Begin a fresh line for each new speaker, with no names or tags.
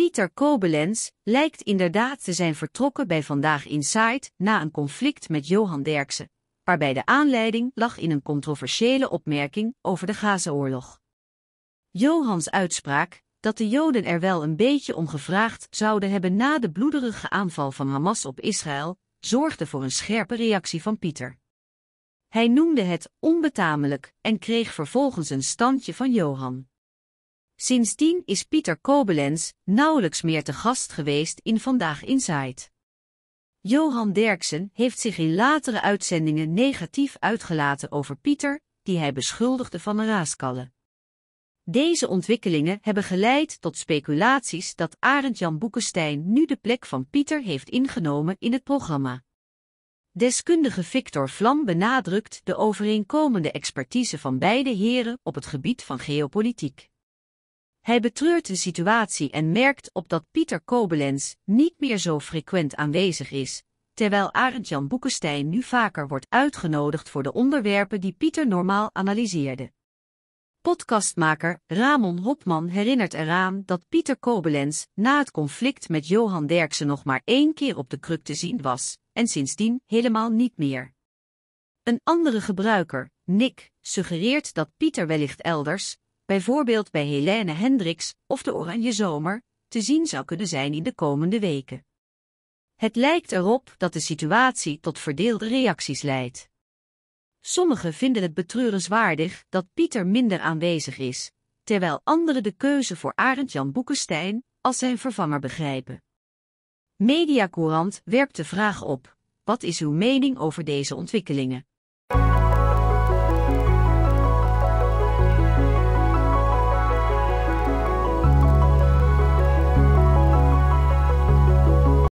Pieter Kobelens lijkt inderdaad te zijn vertrokken bij Vandaag Insight na een conflict met Johan Derksen, waarbij de aanleiding lag in een controversiële opmerking over de Gazaoorlog. Johans uitspraak dat de Joden er wel een beetje om gevraagd zouden hebben na de bloederige aanval van Hamas op Israël, zorgde voor een scherpe reactie van Pieter. Hij noemde het onbetamelijk en kreeg vervolgens een standje van Johan. Sindsdien is Pieter Kobelens nauwelijks meer te gast geweest in Vandaag Insight. Johan Derksen heeft zich in latere uitzendingen negatief uitgelaten over Pieter, die hij beschuldigde van een raaskallen. Deze ontwikkelingen hebben geleid tot speculaties dat Arend-Jan Boekenstein nu de plek van Pieter heeft ingenomen in het programma. Deskundige Victor Vlam benadrukt de overeenkomende expertise van beide heren op het gebied van geopolitiek. Hij betreurt de situatie en merkt op dat Pieter Kobelens niet meer zo frequent aanwezig is, terwijl Arend-Jan Boekenstein nu vaker wordt uitgenodigd voor de onderwerpen die Pieter normaal analyseerde. Podcastmaker Ramon Hopman herinnert eraan dat Pieter Kobelens na het conflict met Johan Derksen nog maar één keer op de kruk te zien was, en sindsdien helemaal niet meer. Een andere gebruiker, Nick, suggereert dat Pieter wellicht elders, bijvoorbeeld bij Helene Hendricks of de Oranje Zomer, te zien zou kunnen zijn in de komende weken. Het lijkt erop dat de situatie tot verdeelde reacties leidt. Sommigen vinden het betreurenswaardig dat Pieter minder aanwezig is, terwijl anderen de keuze voor Arend-Jan Boekenstein als zijn vervanger begrijpen. Mediacourant werpt de vraag op: wat is uw mening over deze ontwikkelingen?